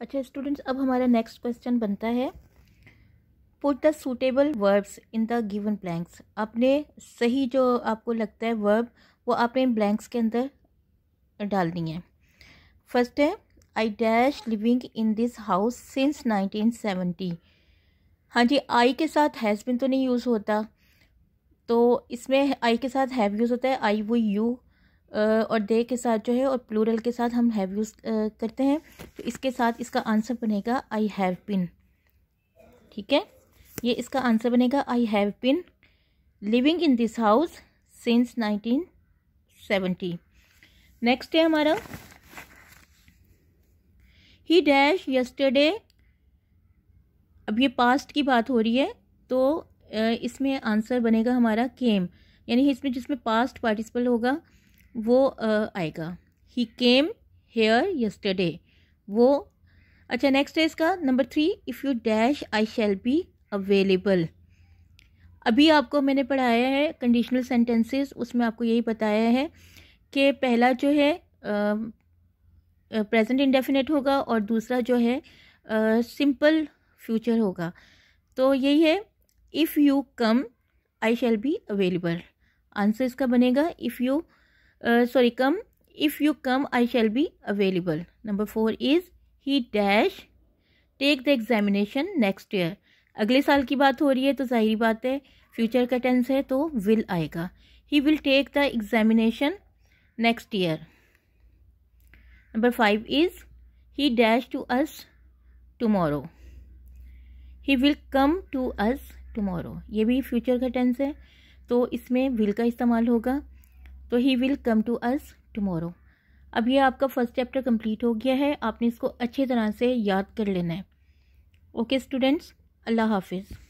अच्छा स्टूडेंट्स अब हमारा नेक्स्ट क्वेश्चन बनता है put the suitable verbs in the given blanks आपने सही जो आपको लगता है वर्ब वो आपने इन ब्लैंक्स के अंदर डालनी है फर्स्ट है I dash living in this house since 1970 हाँ जी आई के साथ हैज़ बिन तो नहीं यूज़ होता तो इसमें आई के साथ हैव यूज़ होता है आई वो यू और दे के साथ जो है और प्लूरल के साथ हम हैव यूज़ करते हैं तो इसके साथ इसका आंसर बनेगा आई हैव बिन ठीक है ये इसका आंसर बनेगा I have been living in this house since nineteen seventy next है हमारा ही डैश यस्टरडे अब ये पास्ट की बात हो रही है तो इसमें आंसर बनेगा हमारा केम यानी इसमें जिसमें पास्ट पार्टिसिपल होगा वो आएगा ही केम हेयर यस्टरडे वो अच्छा नेक्स्ट है इसका number three if you dash I shall be available अभी आपको मैंने पढ़ाया है कंडीशनल सेंटेंसेस उसमें आपको यही बताया है कि पहला जो है प्रेजेंट इंडेफिनेट होगा और दूसरा जो है सिंपल फ्यूचर होगा तो यही है if you come I shall be available answer इसका बनेगा if you Uh, sorry come if you come i shall be available number 4 is he dash take the examination next year अगले साल की बात हो रही है तो जाहिर बात है फ्यूचर का टेंस है तो विल आएगा he will take the examination next year number five is he dash to us tomorrow he will come to us tomorrow ये भी फ्यूचर का टेंस है तो इसमें विल का इस्तेमाल होगा तो he will come to us tomorrow अब ये आपका फर्स्ट चैप्टर कंप्लीट हो गया है आपने इसको अच्छी तरह से याद कर लेना है ओके स्टूडेंट्स अल्लाह हाफिज़